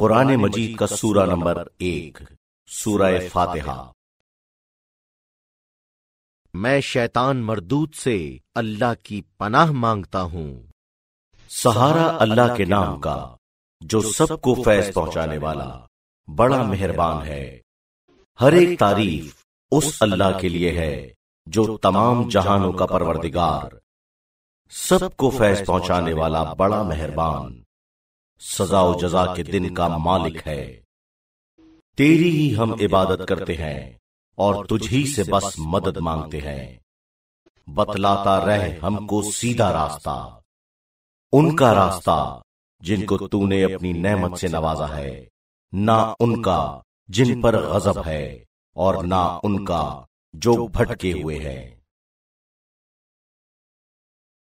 कुरान मजीद का सूरा नंबर एक सूरा फातिहा मैं शैतान मरदूत से अल्लाह की पनाह मांगता हूं सहारा अल्लाह के नाम का जो सबको फैज पहुंचाने वाला बड़ा मेहरबान है हर एक तारीफ उस अल्लाह के लिए है जो तमाम जहानों का परवरदिगार सबको फैज पहुंचाने वाला बड़ा मेहरबान सजाओ जजा के दिन का मालिक है तेरी ही हम इबादत करते हैं और तुझी से बस मदद मांगते हैं बतलाता रह हमको सीधा रास्ता उनका रास्ता जिनको तूने अपनी नेमत से नवाजा है ना उनका जिन पर गजब है और ना उनका जो भटके हुए हैं